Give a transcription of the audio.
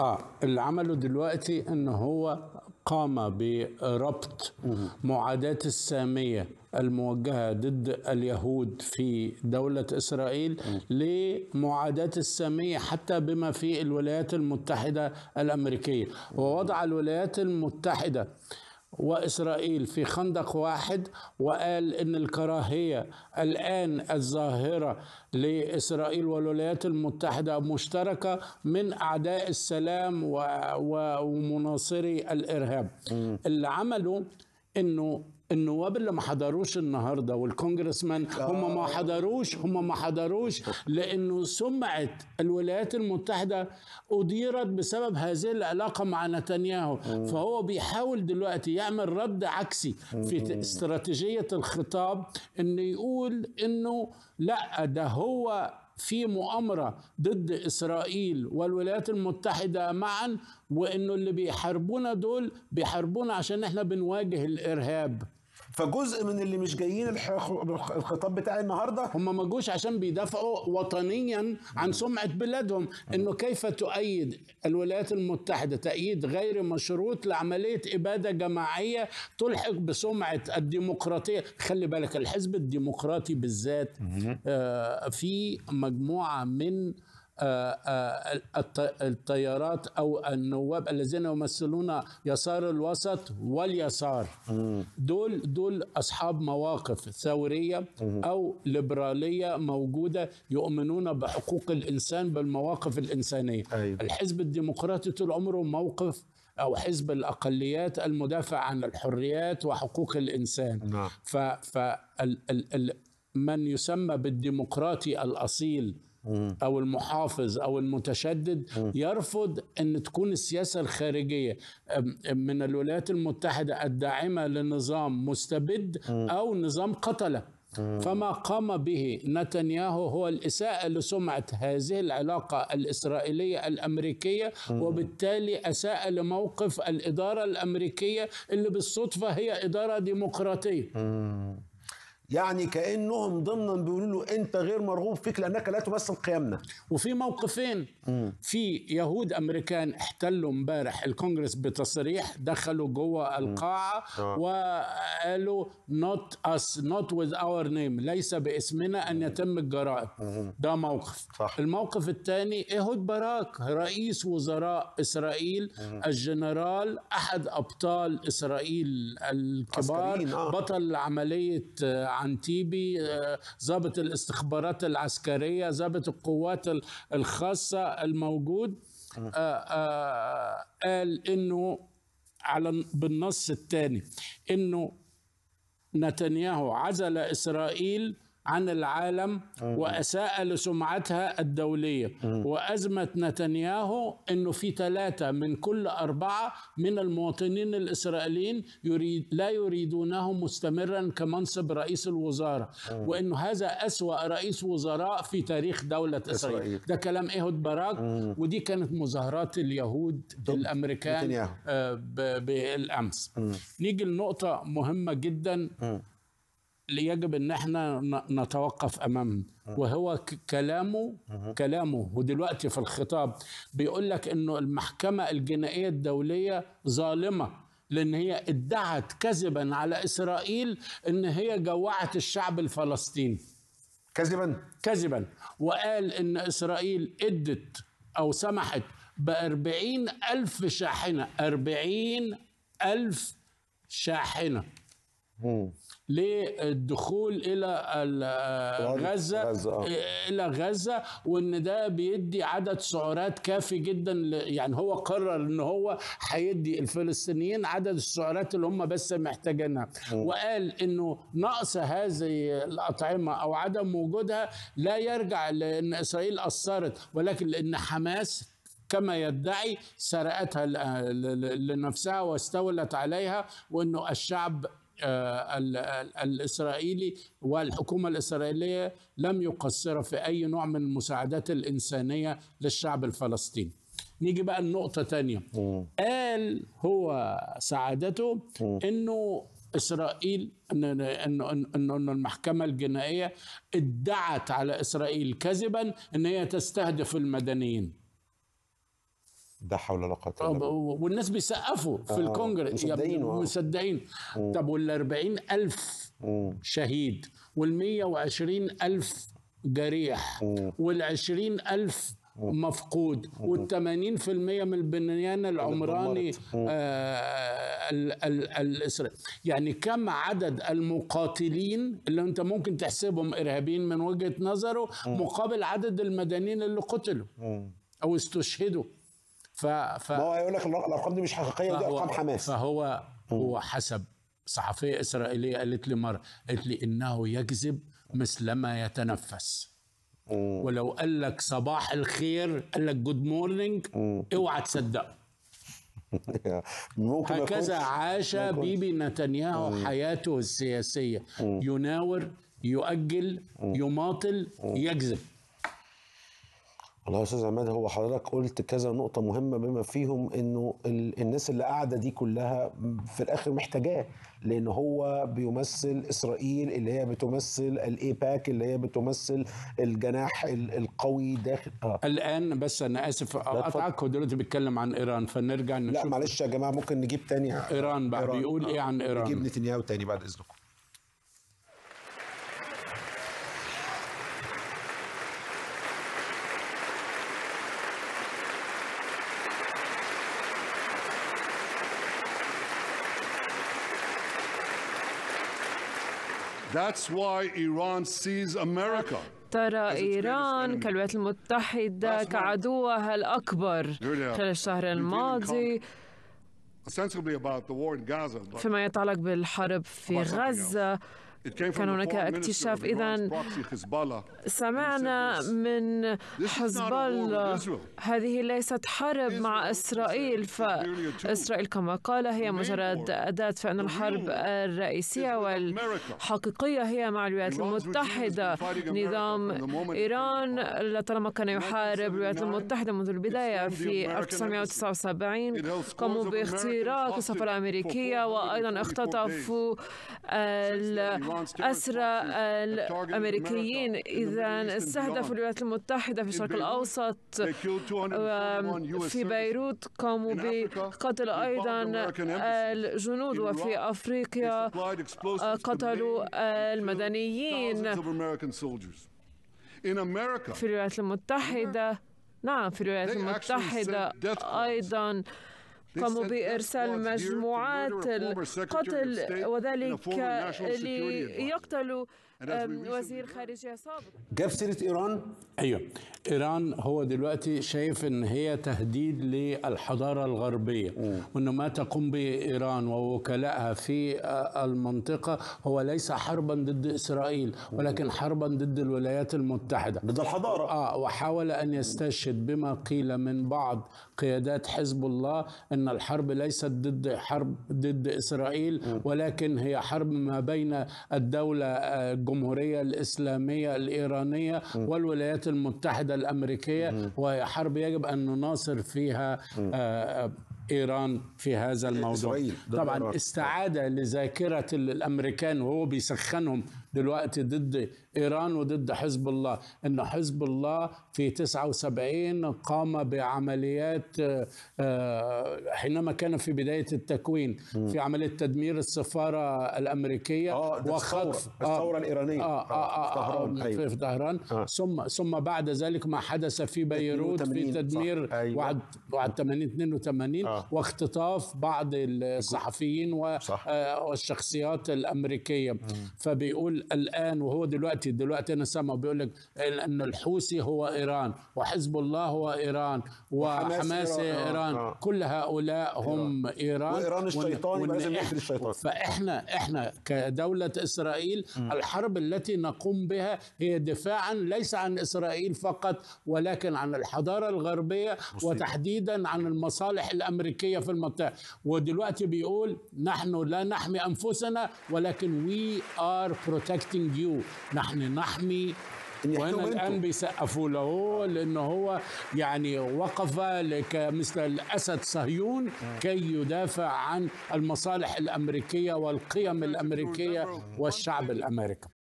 اه اللي عمله دلوقتي ان هو قام بربط معاداة السامية الموجهة ضد اليهود في دولة إسرائيل لمعاداة السامية حتى بما في الولايات المتحدة الأمريكية ووضع الولايات المتحدة وإسرائيل في خندق واحد وقال إن الكراهية الآن الظاهرة لإسرائيل والولايات المتحدة مشتركة من أعداء السلام ومناصري الإرهاب اللي عمله إنه النواب اللي ما حضروش النهارده والكونجرسمان هم ما آه. حضروش هم ما حضروش لانه سمعه الولايات المتحده اديرت بسبب هذه العلاقه مع نتنياهو آه. فهو بيحاول دلوقتي يعمل رد عكسي في آه. استراتيجيه الخطاب انه يقول انه لا ده هو في مؤامره ضد اسرائيل والولايات المتحده معا وانه اللي بيحاربونا دول بيحاربونا عشان احنا بنواجه الارهاب فجزء من اللي مش جايين الخطاب بتاع النهارده هم ما جوش عشان بيدافعوا وطنيا عن سمعه بلادهم انه كيف تؤيد الولايات المتحده تأييد غير مشروط لعمليه اباده جماعيه تلحق بسمعه الديمقراطيه خلي بالك الحزب الديمقراطي بالذات آه، في مجموعه من آه، آه، التيارات او النواب الذين يمثلون يسار الوسط واليسار دول دول اصحاب مواقف ثوريه او ليبراليه موجوده يؤمنون بحقوق الانسان بالمواقف الانسانيه أيوة. الحزب الديمقراطي طول عمره موقف او حزب الاقليات المدافع عن الحريات وحقوق الانسان نعم. ف, ف ال ال من يسمى بالديمقراطي الاصيل او المحافظ او المتشدد يرفض ان تكون السياسه الخارجيه من الولايات المتحده الداعمه لنظام مستبد او نظام قتله فما قام به نتنياهو هو الإساءة لسمعة هذه العلاقة الإسرائيلية الأمريكية وبالتالي أساء لموقف الإدارة الأمريكية اللي بالصدفة هي إدارة ديمقراطية يعني كانهم ضمنا بيقولوا له انت غير مرغوب فيك لانك لا تمثل قيمنا وفي موقفين مم. في يهود امريكان احتلوا امبارح الكونغرس بتصريح دخلوا جوه القاعه آه. وقالوا نوت اس نوت وذ اور نيم ليس باسمنا ان يتم الجرائم ده موقف صح. الموقف الثاني ايهود باراك رئيس وزراء اسرائيل مم. الجنرال احد ابطال اسرائيل الكبار آه. بطل عمليه آه، عنتيبي آه، ضابط الاستخبارات العسكريه ضابط القوات الخاصه الموجود آه، آه، قال انه على بالنص الثاني انه نتنياهو عزل اسرائيل عن العالم آه. وأساء لسمعتها الدولية آه. وأزمة نتنياهو أنه في ثلاثة من كل أربعة من المواطنين الإسرائيليين يريد لا يريدونه مستمرا كمنصب رئيس الوزراء آه. وأنه هذا أسوأ رئيس وزراء في تاريخ دولة إسرائيل, إسرائيل. ده كلام إيهود باراك ودي كانت مظاهرات اليهود الأمريكان بالأمس نيجي لنقطة مهمة جدا يجب ان احنا نتوقف امامه آه. وهو كلامه آه. كلامه ودلوقتي في الخطاب بيقول لك انه المحكمه الجنائيه الدوليه ظالمه لان هي ادعت كذبا على اسرائيل ان هي جوعت الشعب الفلسطيني كذبا كذبا وقال ان اسرائيل ادت او سمحت بأربعين ألف شاحنة أربعين ألف شاحنة مم. للدخول الى آه، غزه آه. آه، الى غزه وان ده بيدي عدد سعرات كافي جدا يعني هو قرر ان هو هيدي الفلسطينيين عدد السعرات اللي هم بس محتاجينها وقال انه نقص هذه الاطعمه او عدم وجودها لا يرجع لان اسرائيل اثرت ولكن لان حماس كما يدعي سرقتها لنفسها واستولت عليها وانه الشعب آه، الإسرائيلي والحكومة الإسرائيلية لم يقصر في أي نوع من المساعدات الإنسانية للشعب الفلسطيني نيجي بقى النقطة تانية م. قال هو سعادته م. أنه اسرائيل انه انه انه المحكمه الجنائيه ادعت على اسرائيل كذبا ان هي تستهدف المدنيين ده حول لا قوه الا بالله والناس بيسقفوا في آه. الكونجرس مصدقين مصدقين طب وال مم. شهيد وال ألف جريح وال ألف مفقود وال 80% من البنيان العمراني آه الاسرائيلي يعني كم عدد المقاتلين اللي انت ممكن تحسبهم ارهابيين من وجهه نظره مقابل عدد المدنيين اللي قتلوا او استشهدوا ف, ف... ما هو هيقول لك الارقام دي مش حقيقيه فهو... دي ارقام حماس فهو هو حسب صحفيه اسرائيليه قالت لي مره قالت لي انه يكذب مثلما يتنفس مم. ولو قال لك صباح الخير قال لك جود مورنينج اوعى تصدقه هكذا عاش بيبي نتنياهو مم. حياته السياسيه مم. يناور يؤجل مم. يماطل مم. يكذب والله يا استاذ عماد هو حضرتك قلت كذا نقطه مهمه بما فيهم انه الناس اللي قاعده دي كلها في الاخر محتاجاه لان هو بيمثل اسرائيل اللي هي بتمثل الايباك اللي هي بتمثل الجناح القوي داخل آه. الان بس انا اسف أقاطعك هو دلوقتي بيتكلم عن ايران فنرجع نشوف لا معلش يا جماعه ممكن نجيب تاني ايران بقى إيران. بيقول آه. ايه عن ايران نجيب نتنياهو تاني بعد اذنكم That's why Iran sees America. ترى إيران كالولايات المتحدة كعدوها الأكبر خلال الشهر الماضي فيما يتعلق بالحرب في غزة كان هناك اكتشاف إذا سمعنا من حزب الله هذه ليست حرب مع إسرائيل فإسرائيل كما قال هي مجرد أداة فإن الحرب الرئيسية والحقيقية هي مع الولايات المتحدة نظام إيران لطالما كان يحارب الولايات المتحدة منذ البداية في 1979 قاموا باختراق السفارة الأمريكية وأيضا اختطفوا أسرى الأمريكيين إذا استهدفوا الولايات المتحدة في الشرق الأوسط في بيروت قاموا بقتل أيضا الجنود وفي أفريقيا قتلوا المدنيين في الولايات المتحدة نعم في الولايات المتحدة أيضا قاموا بإرسال مجموعات القتل وذلك ليقتلوا وزير خارجية سابق جاب سيرة إيران أيوة إيران هو دلوقتي شايف أن هي تهديد للحضارة الغربية وأن ما تقوم به إيران ووكلائها في آه، المنطقة هو ليس حربا ضد إسرائيل ولكن حربا ضد الولايات المتحدة ضد الحضارة آه وحاول أن يستشهد بما قيل من بعض قيادات حزب الله أن الحرب ليست ضد حرب ضد إسرائيل ولكن هي حرب ما بين الدولة آه، الجمهورية الإسلامية الإيرانية والولايات المتحدة الأمريكية وهي حرب يجب أن نناصر فيها آه، ايران في هذا إيه، الموضوع طبعا استعاده لذاكره الامريكان وهو بيسخنهم دلوقتي ضد إيران وضد حزب الله إن حزب الله في 79 قام بعمليات آه، آه، حينما كان في بداية التكوين في عملية تدمير السفارة الأمريكية آه، وخطف الثورة الإيرانية آه آه آه في طهران أيوة. ثم ثم بعد ذلك ما حدث في بيروت في تدمير أيوة. وعد 80 82 واختطاف بعض الصحفيين والشخصيات الأمريكية فبيقول الآن وهو دلوقتي دلوقتي دلوقتي انا سامع بيقول لك ان الحوثي هو ايران وحزب الله هو ايران وحماس ايران, آه، إيران. آه. كل هؤلاء هم ايران, إيران. وايران الشيطان لازم يحمي الشيطان فاحنا احنا كدوله اسرائيل م. الحرب التي نقوم بها هي دفاعا ليس عن اسرائيل فقط ولكن عن الحضاره الغربيه مصير. وتحديدا عن المصالح الامريكيه في المنطقه ودلوقتي بيقول نحن لا نحمي انفسنا ولكن وي ار بروتكتنج يو نحن نحن يعني نحمي وهنا الان بيسقفوا له لانه هو يعني وقف مثل الاسد صهيون كي يدافع عن المصالح الامريكيه والقيم الامريكيه والشعب الامريكي